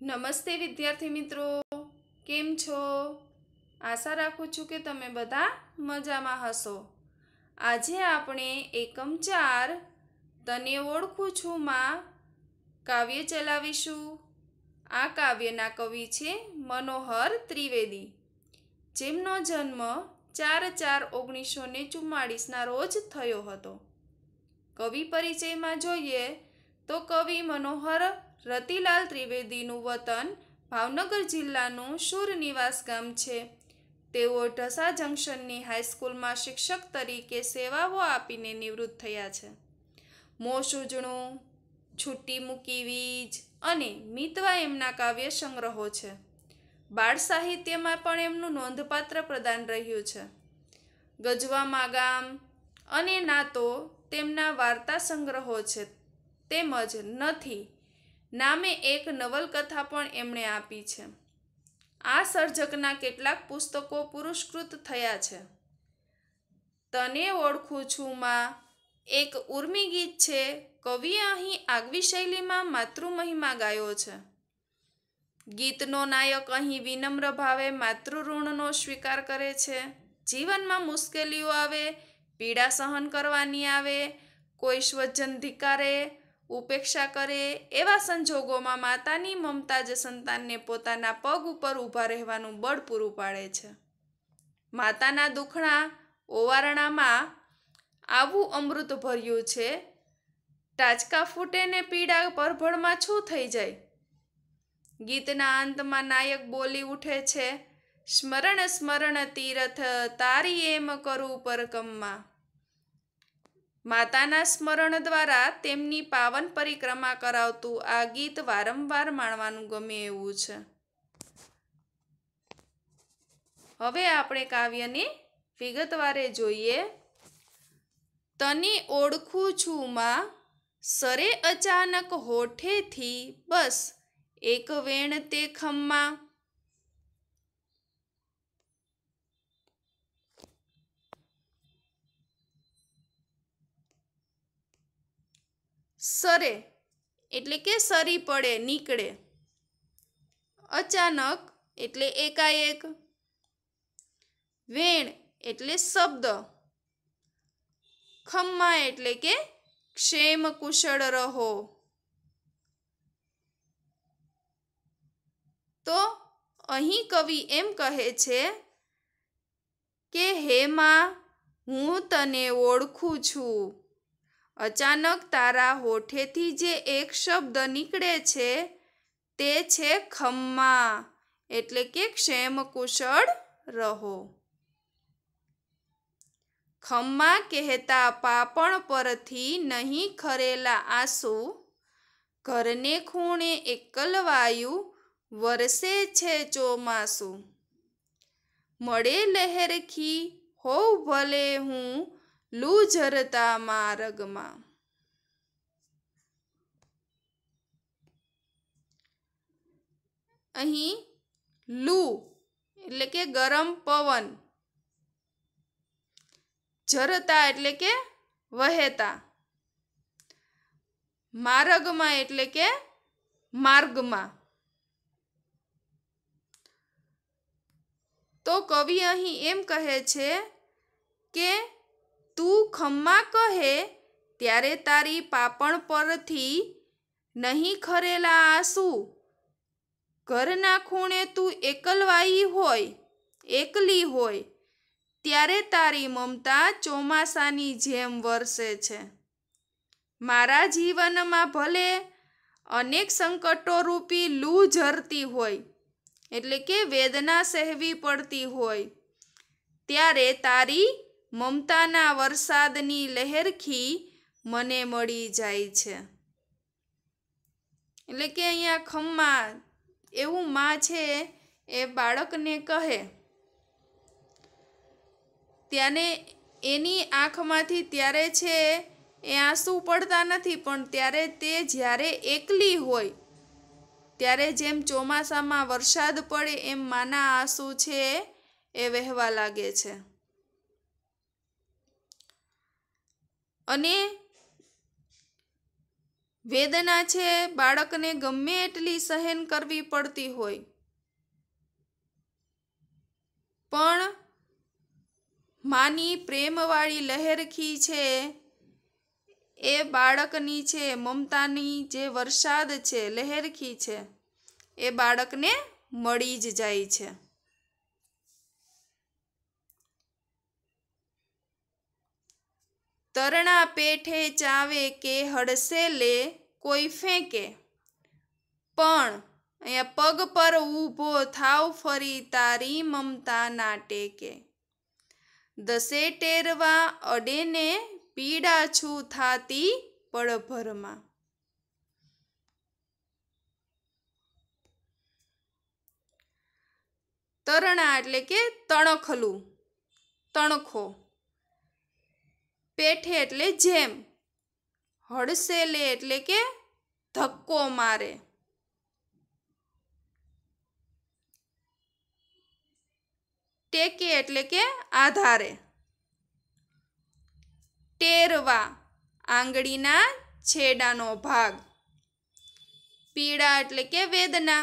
નમસ્તે વિદ્યાર્થી મિત્રો કેમ છો આશા રાખું છું કે તમે બધા મજામાં હશો આજે આપણે એકમ ચાર તને ઓળખું છું માં કાવ્ય ચલાવીશું આ કાવ્યના કવિ છે મનોહર ત્રિવેદી જેમનો જન્મ ચાર ચાર ઓગણીસો ને ચુમ્માળીસના રોજ થયો હતો કવિ પરિચયમાં જોઈએ તો કવિ મનોહર રતિલાલ ત્રિવેદીનું વતન ભાવનગર જિલ્લાનું સુર નિવાસ ગામ છે તેઓ ઢસા જંકશનની હાઈસ્કૂલમાં શિક્ષક તરીકે સેવાઓ આપીને નિવૃત્ત થયા છે મો સૂજણું છુટ્ટી મૂકી વીજ અને મિતવા એમના કાવ્ય સંગ્રહો છે બાળ સાહિત્યમાં પણ એમનું નોંધપાત્ર પ્રદાન રહ્યું છે ગજવામાં ગામ અને નાતો તેમના વાર્તા સંગ્રહો છે તેમજ નથી નામે એક નવલકથા પણ એમણે આપી છે આ સર્જકના કેટલાક પુસ્તકો પુરસ્કૃત થયા છે તને ઓળખું છું માં એક ઉર્મી ગીત છે કવિએ અહીં આગવી શૈલીમાં માતૃમહિમા ગાયો છે ગીતનો નાયક અહીં વિનમ્ર ભાવે માતૃઋણનો સ્વીકાર કરે છે જીવનમાં મુશ્કેલીઓ આવે પીડા સહન કરવાની આવે કોઈ સ્વજન ધિકારે ઉપેક્ષા કરે એવા સંજોગોમાં માતાની મમતા જ સંતાનને પોતાના પગ ઉપર ઊભા રહેવાનું બળ પૂરું પાડે છે માતાના દુખણા ઓવારણામાં આવું અમૃત ભર્યું છે ટાચકા ફૂટે ને પીડા પરભળમાં છું થઈ જાય ગીતના અંતમાં નાયક બોલી ઉઠે છે સ્મરણ સ્મરણ તીરથ તારી એમ કરું પરકમમાં માતાના સ્મરણ દ્વારા તેમની પાવન પરિક્રમા કરાવતું આ ગીત વારંવાર માણવાનું ગમે એવું છે હવે આપણે કાવ્યને વિગતવારે જોઈએ તને ઓળખું છું માં સરે અચાનક હોઠેથી બસ એક વેણ તે ખમ્મા સરે એટલે કે સરી પડે નીકળે અચાનક એટલે એકાએક વેણ એટલે શબ્દ ખમ્મા એટલે કે ક્ષેમ કુશળ રહો તો અહીં કવિ એમ કહે છે કે હે માં હું તને ઓળખું છું અચાનક તારા હોઠેથી જે એક શબ્દ નીકળે છે તે છે ખમ્મા એટલે કે ક્ષેમ કુશળ રહો ખમ્મા કહેતા પાપણ પરથી નહીં ખરેલા આંસુ ઘરને ખૂણે એકલવાયુ વરસે છે ચોમાસું મળે લહેરખી હોવ ભલે હું લૂ ઝરતા મારગમાં અહીં લૂ એટલે કે ગરમ પવન ઝરતા એટલે કે વહેતા માર્ગમાં એટલે કે માર્ગમાં તો કવિ અહીં એમ કહે છે કે તું ખમ્મા કહે ત્યારે તારી પાપણ પરથી નહીં ખરેલા આંસુ ઘરના ખૂણે તું એકલવાઈ હોય એકલી હોય ત્યારે તારી મમતા ચોમાસાની જેમ વરસે છે મારા જીવનમાં ભલે અનેક સંકટો રૂપી લૂ ઝરતી હોય એટલે કે વેદના સહેવી પડતી હોય ત્યારે તારી મમતાના વરસાદની લહેરખી મને મળી જાય છે એટલે કે અહીંયા ખમ્મા એવું માં છે એ બાળકને કહે ત્યાંને એની આંખમાંથી ત્યારે છે એ આંસુ પડતા નથી પણ ત્યારે તે જ્યારે એકલી હોય ત્યારે જેમ ચોમાસામાં વરસાદ પડે એમ માના આંસુ છે એ વહેવા લાગે છે અને વેદના છે બાળકને ગમે એટલી સહન કરવી પડતી હોય પણ માની પ્રેમવાળી લહેરખી છે એ બાળકની છે મમતાની જે વરસાદ છે લહેરખી છે એ બાળકને મળી જ જાય છે તરણા પેઠે ચાવે કે હડસે લે કોઈ ફેંકે પણ અહીંયા પગ પર ઊભો થાવ ફરી તારી મમતા ના ટેકે દસે ટેરવા અડેને પીડા છું થાતી પળભરમાં તરણા એટલે કે તણખલું તણખો પેઠે એટલે જેમ હડસેલે એટલે કે ધક્કો મારે ટેકે એટલે કે આધારે ટેરવા આંગળીના છેડાનો ભાગ પીડા એટલે કે વેદના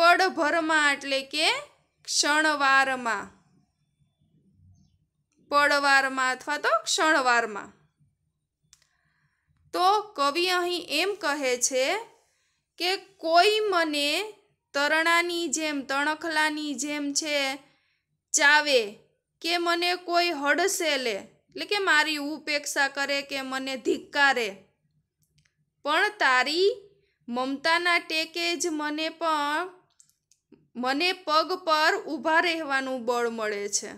પડભરમાં એટલે કે ક્ષણવારમાં પળવારમાં અથવા તો ક્ષણવારમાં તો કવિ અહીં એમ કહે છે કે કોઈ મને તરણાની જેમ તણખલાની જેમ છે ચાવે કે મને કોઈ હડસે લે એટલે કે મારી ઉપેક્ષા કરે કે મને ધિક્કારે પણ તારી મમતાના ટેકે જ મને પણ મને પગ પર ઊભા રહેવાનું બળ મળે છે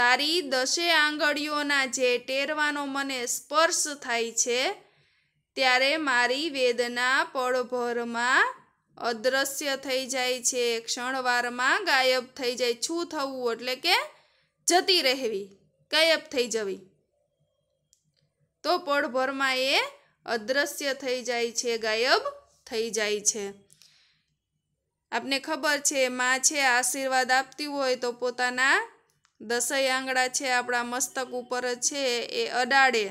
તારી દશે આંગળીઓના જે ટેરવાનો મને સ્પર્શ થાય છે ત્યારે મારી વેદના પળભરમાં અદ્રશ્ય થઈ જાય છે ક્ષણવારમાં ગાયબ થઈ જાય છું થવું એટલે કે જતી રહેવી ગાયબ થઈ જવી તો પળભરમાં એ અદ્રશ્ય થઈ જાય છે ગાયબ થઈ જાય છે આપને ખબર છે માં છે આશીર્વાદ આપતી હોય તો પોતાના દસય આંગળા છે આપણા મસ્તક ઉપર છે એ અડાડે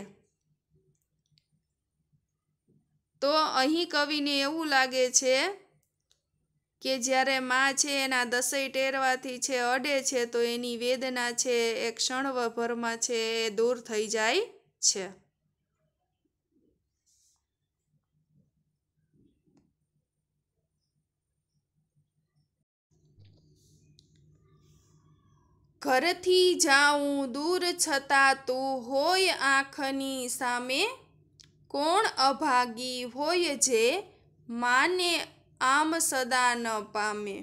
તો અહીં કવિને એવું લાગે છે કે જ્યારે માં છે એના દસય ટેરવાથી છે અડે છે તો એની વેદના છે એ ક્ષણવભરમાં છે એ દૂર થઈ જાય છે ઘરથી જાઉં દૂર છતાં તું હોય આંખની સામે કોણ અભાગી હોય જે માને આમ સદા ન પામે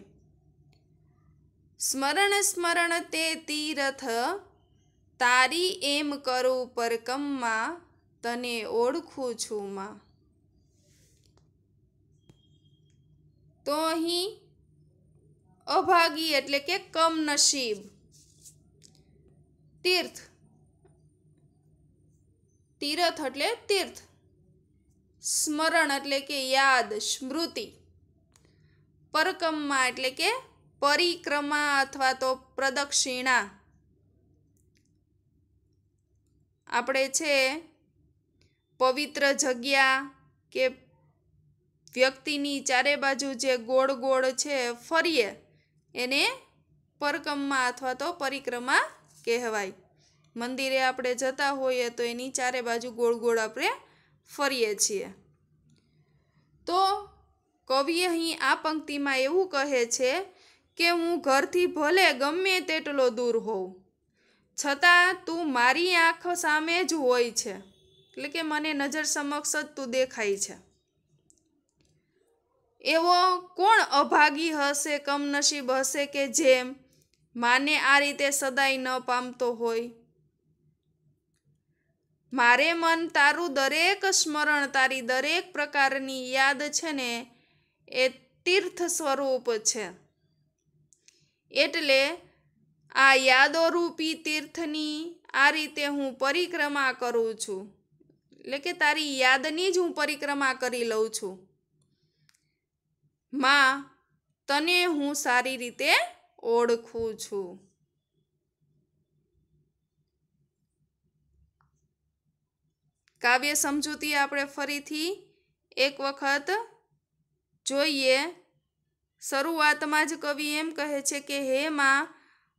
સ્મરણ સ્મરણ તે તીરથ તારી એમ કરું પરકમમાં તને ઓળખું છું માં તો અહીં અભાગી એટલે કે કમનસીબ તીર્થ તીરથ એટલે તીર્થ સ્મરણ એટલે કે યાદ સ્મૃતિ પરકમ્મા એટલે કે પરિક્રમા અથવા તો પ્રદક્ષિણા આપણે છે પવિત્ર જગ્યા કે વ્યક્તિની ચારે બાજુ જે ગોળ ગોળ છે ફરીએ એને પરકમ્મા અથવા તો પરિક્રમા કહેવાય મંદિરે આપણે જતા હોઈએ તો એની ચારે બાજુ ગોળ ગોળ આપણે ફરીએ છીએ તો કવિ અહીં આ પંક્તિમાં એવું કહે છે કે હું ઘરથી ભલે ગમે તેટલો દૂર હોઉં છતાં તું મારી આંખ સામે જ હોય છે એટલે કે મને નજર સમક્ષ જ તું દેખાય છે એવો કોણ અભાગી હશે કમનસીબ હશે કે જેમ માને આ રીતે સદાય ન પામતો હોય મારે મન તારું દરેક સ્મરણ તારી દરેક પ્રકારની યાદ છે ને એ તીર્થ સ્વરૂપ છે એટલે આ યાદોરૂપી તીર્થની આ રીતે હું પરિક્રમા કરું છું એટલે કે તારી યાદની જ હું પરિક્રમા કરી લઉં છું માં તને હું સારી રીતે ઓળખું છું કાવ્ય સમજૂતી આપણે ફરીથી એક વખત જોઈએ શરૂઆતમાં જ કવિ એમ કહે છે કે હે માં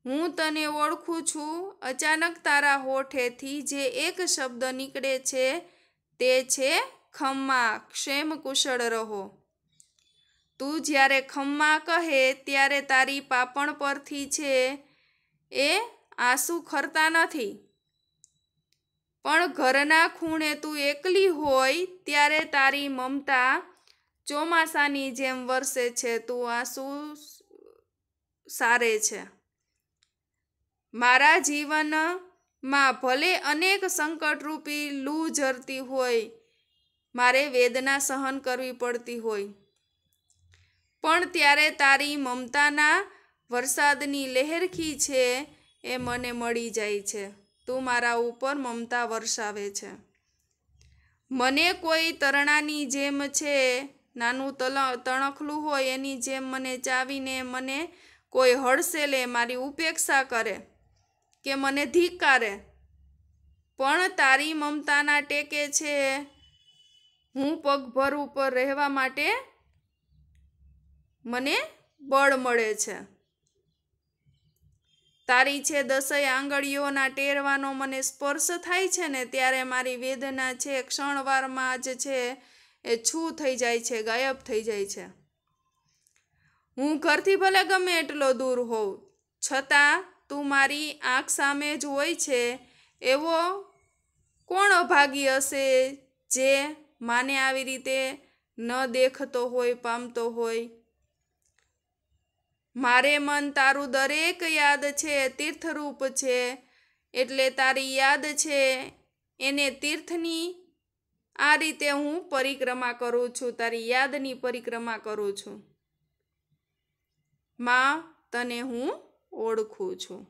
હું તને ઓળખું છું અચાનક તારા હોઠેથી જે એક શબ્દ નીકળે છે તે છે ખમ્મા ક્ષેમ કુશળ રહો તું જ્યારે ખમ્મા કહે ત્યારે તારી પાપણ પરથી છે એ આંસુ ખરતા નથી પણ ઘરના ખૂણે તું એકલી હોય ત્યારે તારી મમતા ચોમાસાની જેમ વરસે છે તું આંસુ સારે છે મારા જીવનમાં ભલે અનેક સંકટરૂપી લૂ ઝરતી હોય મારે વેદના સહન કરવી પડતી હોય પણ ત્યારે તારી મમતાના વરસાદની લહેરખી છે એ મને મળી જાય છે તું મારા ઉપર મમતા વરસાવે છે મને કોઈ તરણાની જેમ છે નાનું તલ તણખલું હોય એની જેમ મને ચાવીને મને કોઈ હડસેલે મારી ઉપેક્ષા કરે કે મને ધિક્કારે પણ તારી મમતાના ટેકે છે હું પગભર ઉપર રહેવા માટે મને બળ મળે છે તારી છે દસય આંગળીઓના ટેરવાનો મને સ્પર્શ થાય છે ને ત્યારે મારી વેદના છે ક્ષણવારમાં જ છે એ છૂ થઈ જાય છે ગાયબ થઈ જાય છે હું ઘરથી ભલે ગમે એટલો દૂર હોઉં છતાં તું મારી આંખ સામે જ હોય છે એવો કોણ અભાગી હશે જે માને આવી રીતે ન દેખતો હોય પામતો હોય મારે મન તારું દરેક યાદ છે તીર્થરૂપ છે એટલે તારી યાદ છે એને તીર્થની આ રીતે હું પરિક્રમા કરું છું તારી યાદની પરિક્રમા કરું છું માં તને હું ઓળખું છું